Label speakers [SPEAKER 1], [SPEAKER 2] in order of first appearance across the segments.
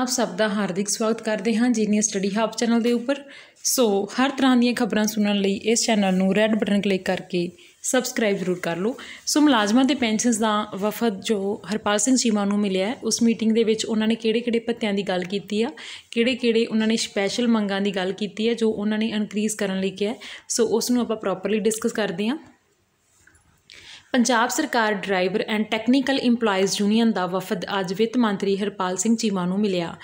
[SPEAKER 1] ਆਪ ਸਭ ਦਾ ਹਾਰਦਿਕ ਸਵਾਗਤ ਕਰਦੇ ਹਾਂ ਜੀਨੀਅਸ ਸਟੱਡੀ ਹੱਬ ਚੈਨਲ ਦੇ ਉੱਪਰ ਸੋ ਹਰ ਤਰ੍ਹਾਂ ਦੀਆਂ ਖਬਰਾਂ ਸੁਣਨ ਲਈ ਇਸ ਚੈਨਲ ਨੂੰ ਰੈੱਡ ਬਟਨ ਕਲਿੱਕ ਕਰਕੇ ਸਬਸਕ੍ਰਾਈਬ ਜ਼ਰੂਰ ਕਰ ਲਓ ਸੋ ਮੁਲਾਜ਼ਮਾਂ ਦੇ ਪੈਨਸ਼ਨਸ ਦਾ ਵਫਦ ਜੋ ਹਰਪਾਲ ਸਿੰਘ ਸੀਮਾ ਨੂੰ ਮਿਲਿਆ ਹੈ ਉਸ ਮੀਟਿੰਗ ਦੇ ਵਿੱਚ ਉਹਨਾਂ ਨੇ ਕਿਹੜੇ-ਕਿਹੜੇ ਪੱਤਿਆਂ ਦੀ ਗੱਲ ਕੀਤੀ ਆ ਕਿਹੜੇ-ਕਿਹੜੇ ਉਹਨਾਂ ਨੇ ਸਪੈਸ਼ਲ ਮੰਗਾਂ ਦੀ ਗੱਲ ਕੀਤੀ ਹੈ ਜੋ ਉਹਨਾਂ ਨੇ ਇਨਕਰੀਜ਼ ਕਰਨ ਲਈ ਕਿਹਾ ਸੋ ਉਸ ਨੂੰ ਆਪਾਂ ਪ੍ਰੋਪਰਲੀ ਡਿਸਕਸ ਕਰਦੇ ਹਾਂ ਪੰਜਾਬ ਸਰਕਾਰ driver and technical EMPLOYEES union ਦਾ ਵਫਦ ਅੱਜ ਵਿੱਤ ਮੰਤਰੀ ਹਰਪਾਲ ਸਿੰਘ ਚੀਮਾ ਨੂੰ ਮਿਲਿਆ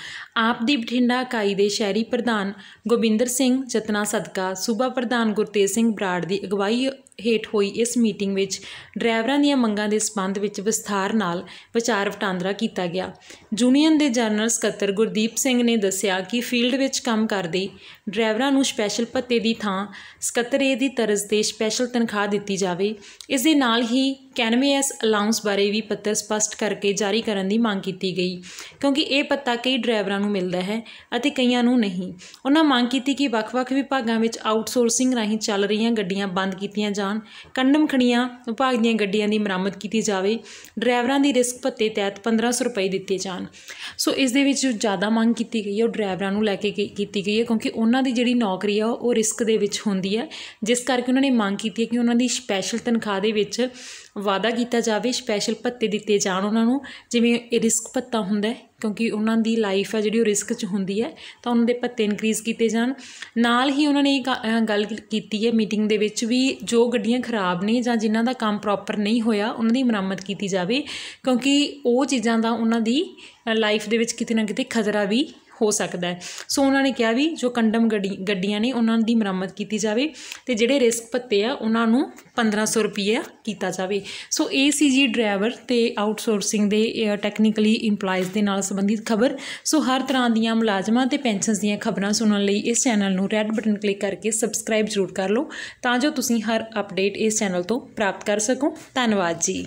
[SPEAKER 1] ਆਪ ਦੀ ਬਠਿੰਡਾ ਇਕਾਈ ਦੇ ਸ਼ਹਿਰੀ ਪ੍ਰਧਾਨ ਗੋਬਿੰਦਰ ਸਿੰਘ ਜਤਨਾ ਸਦਕਾ ਸੂਬਾ ਪ੍ਰਧਾਨ ਗੁਰਤੇਜ ਸਿੰਘ ਬਰਾੜ ਦੀ ਅਗਵਾਈ ਹੇਠ ਹੋਈ ਇਸ ਮੀਟਿੰਗ ਵਿੱਚ ਡਰਾਈਵਰਾਂ ਦੀਆਂ ਮੰਗਾਂ ਦੇ ਸਬੰਧ ਵਿੱਚ ਵਿਸਥਾਰ ਨਾਲ ਵਿਚਾਰ ਵਟਾਂਦਰਾ ਕੀਤਾ ਗਿਆ ਯੂਨੀਅਨ ਦੇ ਜਨਰਲ ਸਕੱਤਰ ਗੁਰਦੀਪ ਸਿੰਘ ਨੇ ਦੱਸਿਆ ਕਿ ਫੀਲਡ ਵਿੱਚ ਕੰਮ ਕਰਦੇ ਡਰਾਈਵਰਾਂ ਨੂੰ ਸਪੈਸ਼ਲ ਭੱਤੇ ਦੀ ਥਾਂ ਸਕੱਤਰੇ ਦੀ ਤਰਜ਼ ਤੇ ਸਪੈਸ਼ਲ ਤਨਖਾਹ ਦਿੱਤੀ ਜਾਵੇ ਇਸ ਦੇ ਨਾਲ ਹੀ ਹੀ 91S ਅਲਾਉਂਸ ਬਾਰੇ ਵੀ ਪੱਤਰ ਸਪਸ਼ਟ ਕਰਕੇ ਜਾਰੀ ਕਰਨ ਦੀ ਮੰਗ ਕੀਤੀ ਗਈ ਕਿਉਂਕਿ ਇਹ ਪੱਤਾ ਕਈ ਡਰਾਈਵਰਾਂ ਨੂੰ ਮਿਲਦਾ ਹੈ ਅਤੇ ਕਈਆਂ ਨੂੰ ਨਹੀਂ ਉਹਨਾਂ ਮੰਗ ਕੀਤੀ ਕਿ ਵੱਖ-ਵੱਖ ਵਿਭਾਗਾਂ ਵਿੱਚ ਆਊਟਸੋਰਸਿੰਗ ਰਾਹੀਂ ਚੱਲ ਰਹੀਆਂ ਗੱਡੀਆਂ ਬੰਦ ਕੀਤੀਆਂ ਜਾਣ ਕੰਡਮ ਖਣੀਆਂ ਵਿਭਾਗ ਦੀਆਂ ਗੱਡੀਆਂ ਦੀ ਮਰਾਮਤ ਕੀਤੀ ਜਾਵੇ ਡਰਾਈਵਰਾਂ ਦੀ ਰਿਸਕ ਭੱਤੇ ਤਹਿਤ 1500 ਰੁਪਏ ਦਿੱਤੇ ਜਾਣ ਸੋ ਇਸ ਦੇ ਵਿੱਚ ਜ਼ਿਆਦਾ ਮੰਗ ਕੀਤੀ ਗਈ ਹੈ ਉਹ ਡਰਾਈਵਰਾਂ ਨੂੰ ਲੈ ਕੇ ਕੀਤੀ ਗਈ ਹੈ ਕਿਉਂਕਿ ਉਹਨਾਂ ਦੀ ਜਿਹੜੀ ਨੌਕਰੀ ਆ ਉਹ ਰਿਸਕ ਦੇ ਵਿੱਚ ਹੁੰਦੀ ਹੈ ਜਿਸ ਕਰਕੇ ਉਹਨਾਂ ਨੇ ਮੰਗ ਕੀਤੀ ਹੈ ਕਿ ਉਹਨਾਂ ਦੀ ਸਪੈਸ਼ਲ ਤਨਖਾਹ ਦੇ ਵਿੱਚ ਵਾਅਦਾ ਕੀਤਾ ਜਾਵੇ ਸਪੈਸ਼ਲ ਭੱਤੇ ਦਿੱਤੇ ਜਾਣ ਉਹਨਾਂ ਨੂੰ ਜਿਵੇਂ ਇਹ ਰਿਸਕ ਭੱਤਾ ਹੁੰਦਾ ਹੈ ਕਿਉਂਕਿ ਉਹਨਾਂ ਦੀ ਲਾਈਫ ਹੈ ਜਿਹੜੀ ਉਹ ਰਿਸਕ 'ਚ ਹੁੰਦੀ ਹੈ ਤਾਂ ਉਹਨਾਂ ਦੇ ਭੱਤੇ ਇਨਕਰੀਜ਼ ਕੀਤੇ ਜਾਣ ਨਾਲ ਹੀ ਉਹਨਾਂ ਨੇ ਇਹ ਗੱਲ ਕੀਤੀ ਹੈ ਮੀਟਿੰਗ ਦੇ ਵਿੱਚ ਵੀ ਜੋ ਗੱਡੀਆਂ ਖਰਾਬ ਨੇ ਜਾਂ ਜਿਨ੍ਹਾਂ ਦਾ ਕੰਮ ਪ੍ਰੋਪਰ ਨਹੀਂ ਹੋਇਆ ਉਹਨਾਂ ਦੀ ਮੁਰੰਮਤ ਕੀਤੀ ਜਾਵੇ ਕਿਉਂਕਿ ਉਹ ਚੀਜ਼ਾਂ ਦਾ ਉਹਨਾਂ ਦੀ ਲਾਈਫ ਦੇ ਵਿੱਚ ਕਿਤੇ ਨਾ ਕਿਤੇ ਖਤਰਾ ਵੀ ਹੋ ਸਕਦਾ ਹੈ ਸੋ ਉਹਨਾਂ ਨੇ ਕਿਹਾ ਵੀ ਜੋ ਕੰਡਮ ਗੱਡੀਆਂ ਨੇ ਉਹਨਾਂ ਦੀ ਮੁਰੰਮਤ ਕੀਤੀ ਜਾਵੇ ਤੇ ਜਿਹੜੇ ਰਿਸਕ ਭੱਤੇ ਆ ਉਹਨਾਂ ਨੂੰ 1500 ਰੁਪਏ ਕੀਤਾ ਜਾਵੇ ਸੋ ਇਹ ਸੀ ਜੀ ਡਰਾਈਵਰ ਤੇ ਆਊਟਸੋਰਸਿੰਗ ਦੇ ਟੈਕਨੀਕਲੀ EMPLOYEES ਦੇ ਨਾਲ ਸੰਬੰਧਿਤ ਖਬਰ ਸੋ ਹਰ ਤਰ੍ਹਾਂ ਦੀਆਂ ਮੁਲਾਜ਼ਮਾਂ ਤੇ ਪੈਨਸ਼ਨਸ ਦੀਆਂ ਖਬਰਾਂ ਸੁਣਨ ਲਈ ਇਸ ਚੈਨਲ ਨੂੰ ਰੈੱਡ ਬਟਨ ਕਲਿੱਕ ਕਰਕੇ ਸਬਸਕ੍ਰਾਈਬ ਜ਼ਰੂਰ ਕਰ ਲਓ ਤਾਂ ਜੋ ਤੁਸੀਂ ਹਰ ਅਪਡੇਟ ਇਸ ਚੈਨਲ ਤੋਂ ਪ੍ਰਾਪਤ ਕਰ ਸਕੋ ਧੰਨਵਾਦ ਜੀ